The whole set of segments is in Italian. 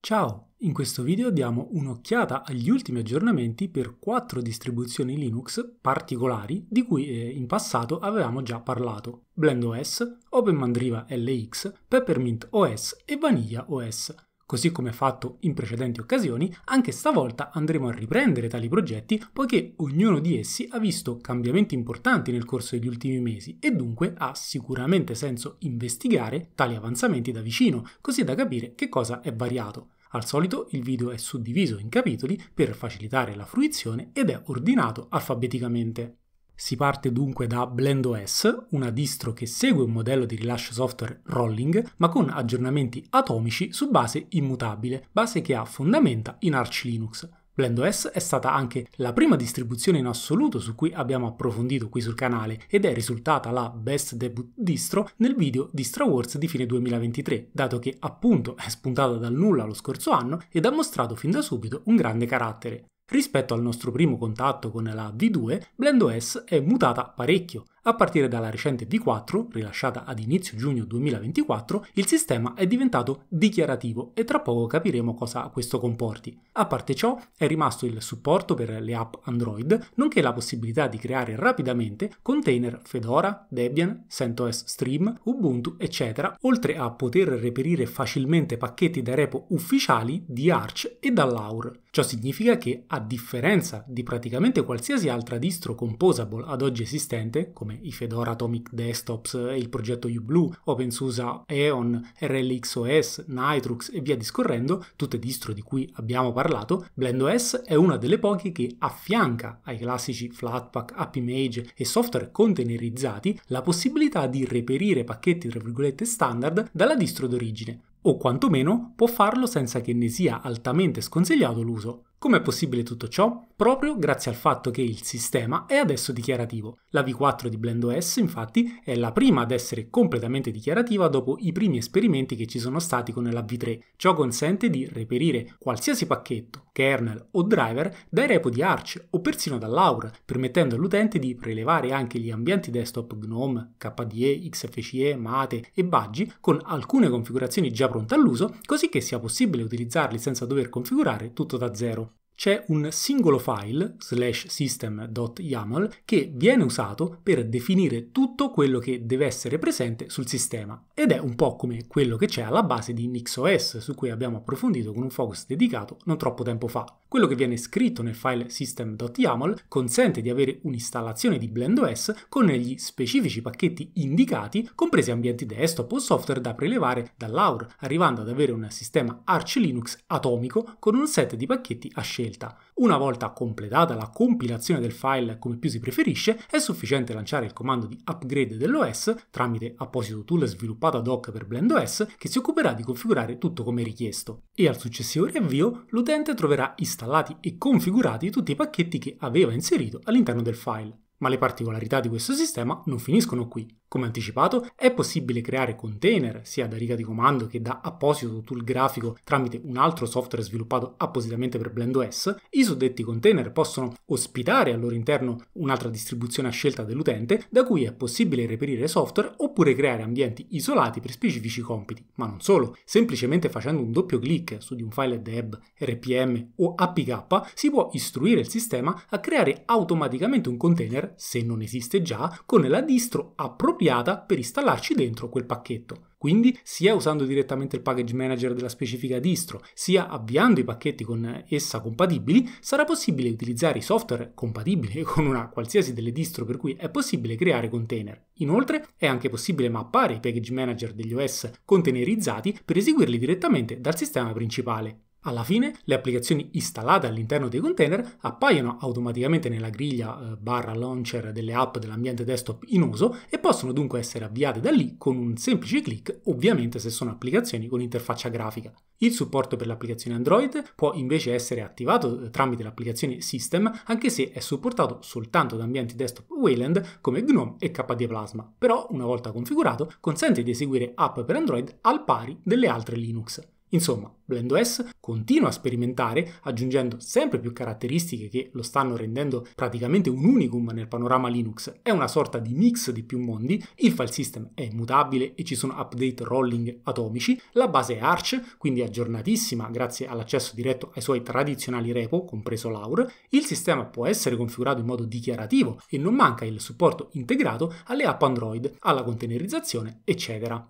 Ciao, in questo video diamo un'occhiata agli ultimi aggiornamenti per quattro distribuzioni Linux particolari di cui eh, in passato avevamo già parlato. BlendOS, OpenMandriva LX, Peppermint OS e Vanilla OS. Così come fatto in precedenti occasioni, anche stavolta andremo a riprendere tali progetti poiché ognuno di essi ha visto cambiamenti importanti nel corso degli ultimi mesi e dunque ha sicuramente senso investigare tali avanzamenti da vicino, così da capire che cosa è variato. Al solito il video è suddiviso in capitoli per facilitare la fruizione ed è ordinato alfabeticamente. Si parte dunque da BlendOS, una distro che segue un modello di rilascio software rolling, ma con aggiornamenti atomici su base immutabile, base che ha fondamenta in Arch Linux. BlendOS è stata anche la prima distribuzione in assoluto su cui abbiamo approfondito qui sul canale ed è risultata la best debut distro nel video di Star Wars di fine 2023, dato che appunto è spuntata dal nulla lo scorso anno ed ha mostrato fin da subito un grande carattere. Rispetto al nostro primo contatto con la V2, BlendOS è mutata parecchio, a partire dalla recente D4, rilasciata ad inizio giugno 2024, il sistema è diventato dichiarativo e tra poco capiremo cosa questo comporti. A parte ciò, è rimasto il supporto per le app Android, nonché la possibilità di creare rapidamente container Fedora, Debian, CentOS Stream, Ubuntu, eccetera, oltre a poter reperire facilmente pacchetti da repo ufficiali di Arch e dall'Aur. Ciò significa che, a differenza di praticamente qualsiasi altra distro composable ad oggi esistente, come come i Fedora Atomic Desktops e il progetto uBlue, OpenSUSE Eon, RLXOS, Nitrux e via discorrendo, tutte distro di cui abbiamo parlato, BlendOS è una delle poche che affianca ai classici Flatpak, AppImage e software containerizzati la possibilità di reperire pacchetti tra virgolette standard dalla distro d'origine, o quantomeno può farlo senza che ne sia altamente sconsigliato l'uso. Com'è possibile tutto ciò? Proprio grazie al fatto che il sistema è adesso dichiarativo. La V4 di BlendOS infatti è la prima ad essere completamente dichiarativa dopo i primi esperimenti che ci sono stati con la V3. Ciò consente di reperire qualsiasi pacchetto, kernel o driver dai repo di Arch o persino dall'Aur, permettendo all'utente di prelevare anche gli ambienti desktop GNOME, KDE, XFCE, Mate e Baggi con alcune configurazioni già pronte all'uso, così che sia possibile utilizzarli senza dover configurare tutto da zero c'è un singolo file, slash system.yaml, che viene usato per definire tutto quello che deve essere presente sul sistema ed è un po' come quello che c'è alla base di NixOS, su cui abbiamo approfondito con un focus dedicato non troppo tempo fa. Quello che viene scritto nel file system.yaml consente di avere un'installazione di BlendOS con gli specifici pacchetti indicati, compresi ambienti desktop o software da prelevare dall'AUR, arrivando ad avere un sistema Arch Linux atomico con un set di pacchetti a scelta. Una volta completata la compilazione del file come più si preferisce, è sufficiente lanciare il comando di upgrade dell'OS tramite apposito tool sviluppato ad hoc per BlendOS che si occuperà di configurare tutto come richiesto. E al successivo riavvio l'utente troverà istantaneamente installati e configurati tutti i pacchetti che aveva inserito all'interno del file. Ma le particolarità di questo sistema non finiscono qui. Come anticipato, è possibile creare container sia da riga di comando che da apposito tool grafico tramite un altro software sviluppato appositamente per BlendOS. I suddetti container possono ospitare al loro interno un'altra distribuzione a scelta dell'utente, da cui è possibile reperire software oppure creare ambienti isolati per specifici compiti. Ma non solo, semplicemente facendo un doppio clic su di un file deb, RPM o APK si può istruire il sistema a creare automaticamente un container se non esiste già, con la distro appropriata per installarci dentro quel pacchetto. Quindi sia usando direttamente il package manager della specifica distro, sia avviando i pacchetti con essa compatibili, sarà possibile utilizzare i software compatibili con una qualsiasi delle distro per cui è possibile creare container. Inoltre è anche possibile mappare i package manager degli OS containerizzati per eseguirli direttamente dal sistema principale. Alla fine le applicazioni installate all'interno dei container appaiono automaticamente nella griglia eh, barra launcher delle app dell'ambiente desktop in uso e possono dunque essere avviate da lì con un semplice clic, ovviamente se sono applicazioni con interfaccia grafica. Il supporto per l'applicazione Android può invece essere attivato eh, tramite l'applicazione System, anche se è supportato soltanto da ambienti desktop Wayland come GNOME e KDE Plasma, però una volta configurato consente di eseguire app per Android al pari delle altre Linux. Insomma, BlendOS continua a sperimentare aggiungendo sempre più caratteristiche che lo stanno rendendo praticamente un unicum nel panorama Linux. È una sorta di mix di più mondi, il file system è immutabile e ci sono update rolling atomici, la base è Arch, quindi aggiornatissima grazie all'accesso diretto ai suoi tradizionali repo, compreso Laur, il sistema può essere configurato in modo dichiarativo e non manca il supporto integrato alle app Android, alla containerizzazione, eccetera.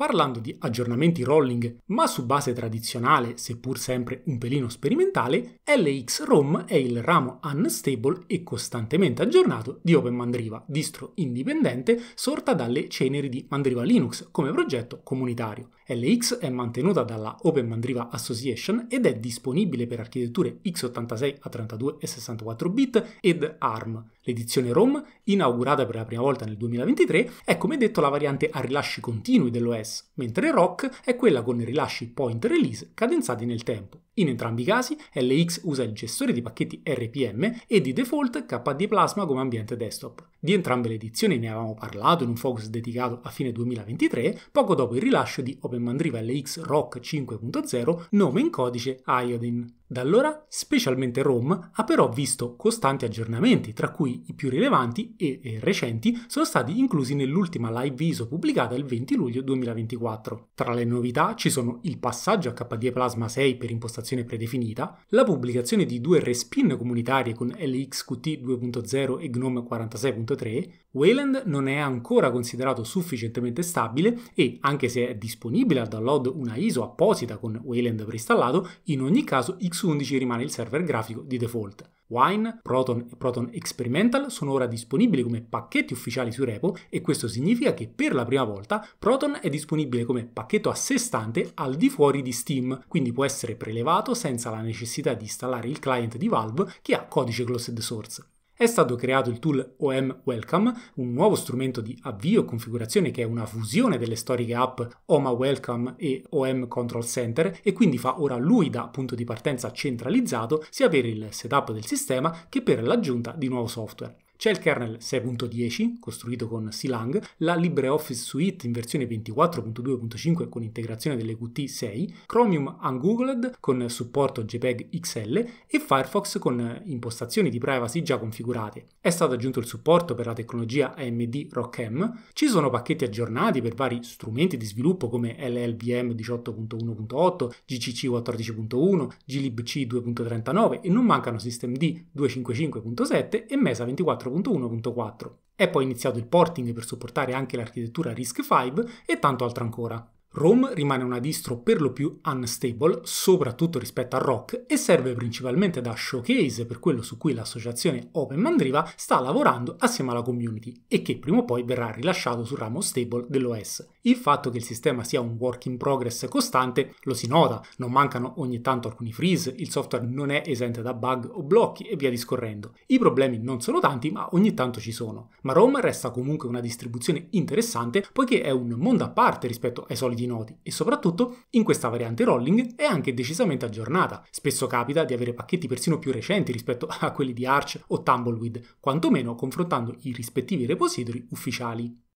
Parlando di aggiornamenti rolling, ma su base tradizionale, seppur sempre un pelino sperimentale, LX ROM è il ramo unstable e costantemente aggiornato di Open Mandriva, distro indipendente sorta dalle ceneri di Mandriva Linux come progetto comunitario. LX è mantenuta dalla Open Mandriva Association ed è disponibile per architetture x86 a 32 e 64 bit ed ARM. L'edizione ROM, inaugurata per la prima volta nel 2023, è come detto la variante a rilasci continui dell'OS, mentre ROC è quella con rilasci point release cadenzati nel tempo. In entrambi i casi, LX usa il gestore di pacchetti RPM e di default KD Plasma come ambiente desktop. Di entrambe le edizioni ne avevamo parlato in un focus dedicato a fine 2023, poco dopo il rilascio di Open del mandrivelle X Rock 5.0, nome in codice Iodin. Da allora, specialmente ROM ha però visto costanti aggiornamenti, tra cui i più rilevanti e, e recenti sono stati inclusi nell'ultima live ISO pubblicata il 20 luglio 2024. Tra le novità ci sono il passaggio a KDE Plasma 6 per impostazione predefinita, la pubblicazione di due respin comunitarie con LXQT 2.0 e GNOME 46.3, Wayland non è ancora considerato sufficientemente stabile e, anche se è disponibile al download una ISO apposita con Wayland preinstallato, in ogni caso X Linux 11 rimane il server grafico di default. Wine, Proton e Proton Experimental sono ora disponibili come pacchetti ufficiali su repo e questo significa che per la prima volta Proton è disponibile come pacchetto a sé stante al di fuori di Steam, quindi può essere prelevato senza la necessità di installare il client di Valve che ha codice closed source. È stato creato il tool OM Welcome, un nuovo strumento di avvio e configurazione che è una fusione delle storiche app OMA Welcome e OM Control Center e quindi fa ora lui da punto di partenza centralizzato sia per il setup del sistema che per l'aggiunta di nuovo software. C'è il kernel 6.10 costruito con Silang, la LibreOffice Suite in versione 24.2.5 con integrazione delle Qt 6, Chromium ungoogled con supporto JPEG XL e Firefox con impostazioni di privacy già configurate. È stato aggiunto il supporto per la tecnologia AMD RockM, ci sono pacchetti aggiornati per vari strumenti di sviluppo come LLVM 18.1.8, GCC 14.1, glibc 2.39 e non mancano SystemD 255.7 e Mesa 24.1. 4.1.4. È poi iniziato il porting per supportare anche l'architettura RISC-V e tanto altro ancora. ROM rimane una distro per lo più unstable, soprattutto rispetto a Rock, e serve principalmente da showcase per quello su cui l'associazione Open Mandriva sta lavorando assieme alla community e che prima o poi verrà rilasciato sul ramo stable dell'OS. Il fatto che il sistema sia un work in progress costante lo si nota, non mancano ogni tanto alcuni freeze, il software non è esente da bug o blocchi e via discorrendo. I problemi non sono tanti, ma ogni tanto ci sono. Ma ROM resta comunque una distribuzione interessante poiché è un mondo a parte rispetto ai soliti di nodi e soprattutto in questa variante rolling è anche decisamente aggiornata. Spesso capita di avere pacchetti persino più recenti rispetto a quelli di Arch o Tumbleweed, quantomeno confrontando i rispettivi repository ufficiali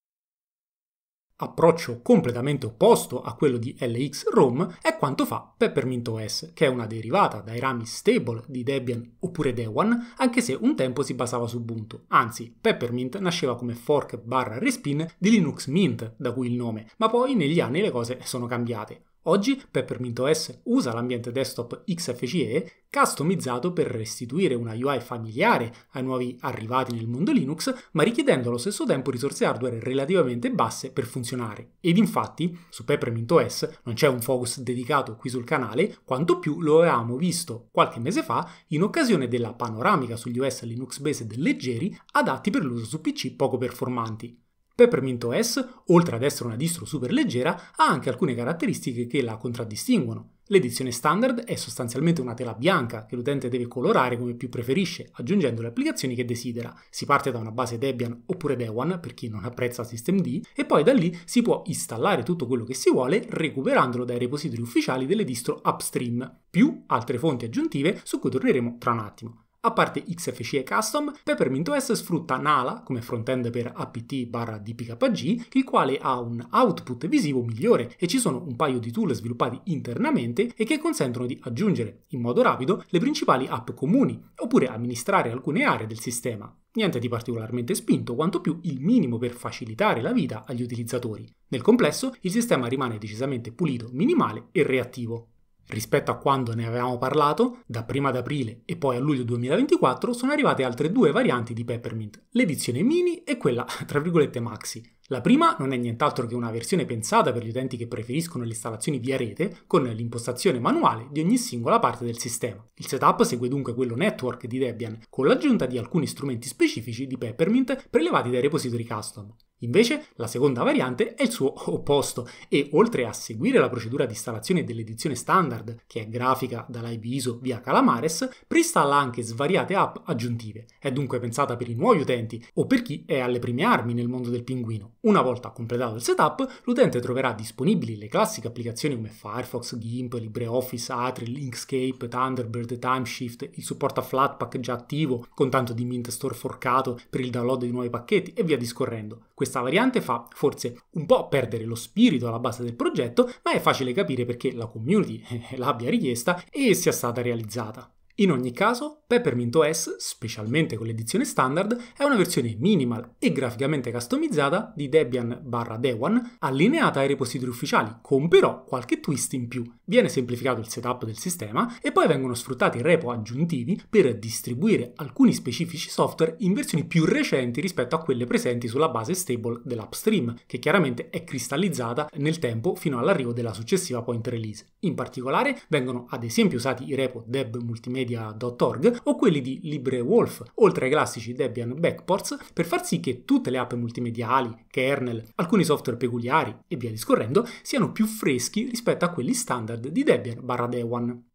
approccio completamente opposto a quello di LX ROM è quanto fa Peppermint OS, che è una derivata dai rami stable di Debian oppure Dewan, anche se un tempo si basava su Ubuntu. Anzi, Peppermint nasceva come fork barra respin di Linux Mint, da cui il nome, ma poi negli anni le cose sono cambiate. Oggi Peppermint OS usa l'ambiente desktop XFCE customizzato per restituire una UI familiare ai nuovi arrivati nel mondo Linux, ma richiedendo allo stesso tempo risorse hardware relativamente basse per funzionare. Ed infatti su Peppermint OS non c'è un focus dedicato qui sul canale, quanto più lo avevamo visto qualche mese fa in occasione della panoramica sugli OS Linux based leggeri adatti per l'uso su PC poco performanti. Peppermint OS, oltre ad essere una distro super leggera, ha anche alcune caratteristiche che la contraddistinguono. L'edizione standard è sostanzialmente una tela bianca che l'utente deve colorare come più preferisce, aggiungendo le applicazioni che desidera. Si parte da una base Debian oppure Dewan per chi non apprezza Systemd e poi da lì si può installare tutto quello che si vuole recuperandolo dai repository ufficiali delle distro upstream, più altre fonti aggiuntive su cui torneremo tra un attimo. A parte XFCE Custom, Peppermint OS sfrutta Nala come frontend per apt barra dpkg, il quale ha un output visivo migliore e ci sono un paio di tool sviluppati internamente e che consentono di aggiungere, in modo rapido, le principali app comuni, oppure amministrare alcune aree del sistema. Niente di particolarmente spinto, quanto più il minimo per facilitare la vita agli utilizzatori. Nel complesso, il sistema rimane decisamente pulito, minimale e reattivo. Rispetto a quando ne avevamo parlato, da prima ad aprile e poi a luglio 2024, sono arrivate altre due varianti di Peppermint, l'edizione mini e quella, tra virgolette, maxi. La prima non è nient'altro che una versione pensata per gli utenti che preferiscono le installazioni via rete, con l'impostazione manuale di ogni singola parte del sistema. Il setup segue dunque quello network di Debian, con l'aggiunta di alcuni strumenti specifici di Peppermint prelevati dai repository custom. Invece la seconda variante è il suo opposto e oltre a seguire la procedura di installazione dell'edizione standard, che è grafica dall'IBISO via Calamares, preinstalla anche svariate app aggiuntive. È dunque pensata per i nuovi utenti o per chi è alle prime armi nel mondo del pinguino. Una volta completato il setup, l'utente troverà disponibili le classiche applicazioni come Firefox, GIMP, LibreOffice, Atril, Inkscape, Thunderbird, Timeshift, il supporto a Flatpak già attivo, con tanto di Mint Store forcato per il download di nuovi pacchetti e via discorrendo. Questa variante fa forse un po' perdere lo spirito alla base del progetto, ma è facile capire perché la community eh, l'abbia richiesta e sia stata realizzata. In ogni caso, Peppermint OS, specialmente con l'edizione standard, è una versione minimal e graficamente customizzata di Debian barra Dewan allineata ai repository ufficiali, con però qualche twist in più. Viene semplificato il setup del sistema e poi vengono sfruttati repo aggiuntivi per distribuire alcuni specifici software in versioni più recenti rispetto a quelle presenti sulla base stable dell'upstream, che chiaramente è cristallizzata nel tempo fino all'arrivo della successiva point release. In particolare vengono ad esempio usati i repo deb multimedia wikimedia.org o quelli di LibreWolf, oltre ai classici Debian Backports, per far sì che tutte le app multimediali, kernel, alcuni software peculiari e via discorrendo siano più freschi rispetto a quelli standard di Debian barra Dewan.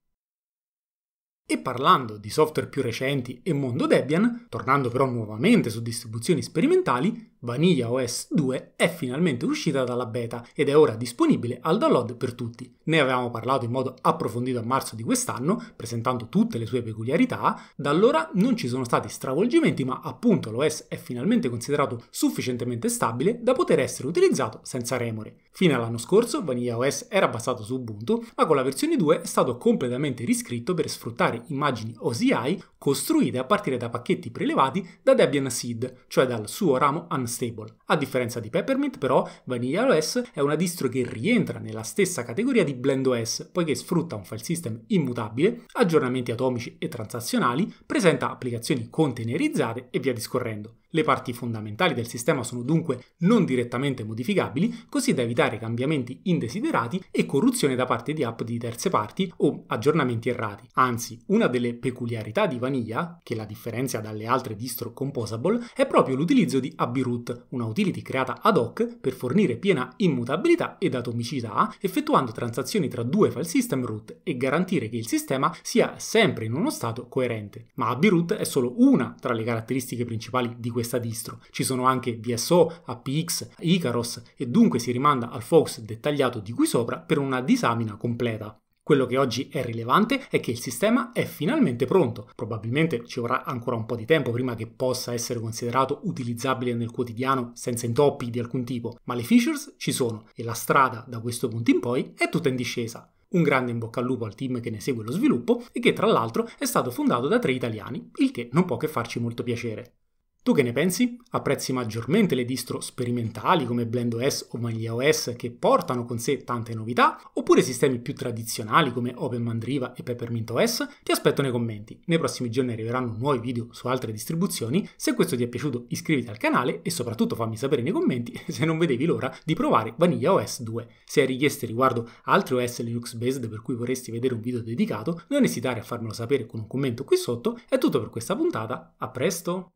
E parlando di software più recenti e mondo Debian, tornando però nuovamente su distribuzioni sperimentali, Vanilla OS 2 è finalmente uscita dalla beta ed è ora disponibile al download per tutti. Ne avevamo parlato in modo approfondito a marzo di quest'anno, presentando tutte le sue peculiarità, da allora non ci sono stati stravolgimenti ma appunto l'OS è finalmente considerato sufficientemente stabile da poter essere utilizzato senza remore. Fino all'anno scorso Vanilla OS era basato su Ubuntu, ma con la versione 2 è stato completamente riscritto per sfruttare utilizzare immagini OCI costruite a partire da pacchetti prelevati da Debian Seed, cioè dal suo ramo Unstable. A differenza di Peppermint, però, Vanilla OS è una distro che rientra nella stessa categoria di Blend OS, poiché sfrutta un file system immutabile, aggiornamenti atomici e transazionali, presenta applicazioni containerizzate e via discorrendo. Le parti fondamentali del sistema sono dunque non direttamente modificabili, così da evitare cambiamenti indesiderati e corruzione da parte di app di terze parti o aggiornamenti errati. Anzi, una delle peculiarità di Vanilla, che la differenzia dalle altre distro composable, è proprio l'utilizzo di AbbiRoot, una utility creata ad hoc per fornire piena immutabilità ed atomicità, effettuando transazioni tra due file system root e garantire che il sistema sia sempre in uno stato coerente. Ma AbbiRoot è solo una tra le caratteristiche principali di questo questa distro. Ci sono anche VSO, APX, Icaros e dunque si rimanda al focus dettagliato di qui sopra per una disamina completa. Quello che oggi è rilevante è che il sistema è finalmente pronto. Probabilmente ci vorrà ancora un po' di tempo prima che possa essere considerato utilizzabile nel quotidiano senza intoppi di alcun tipo, ma le features ci sono e la strada da questo punto in poi è tutta in discesa. Un grande in bocca al lupo al team che ne segue lo sviluppo e che tra l'altro è stato fondato da tre italiani, il che non può che farci molto piacere. Tu che ne pensi? Apprezzi maggiormente le distro sperimentali come BlendOS o MagnaOS che portano con sé tante novità? Oppure sistemi più tradizionali come OpenMandriva e PeppermintOS? Ti aspetto nei commenti. Nei prossimi giorni arriveranno nuovi video su altre distribuzioni. Se questo ti è piaciuto iscriviti al canale e soprattutto fammi sapere nei commenti se non vedevi l'ora di provare VanillaOS 2. Se hai richieste riguardo altri OS Linux based per cui vorresti vedere un video dedicato, non esitare a farmelo sapere con un commento qui sotto. È tutto per questa puntata, a presto!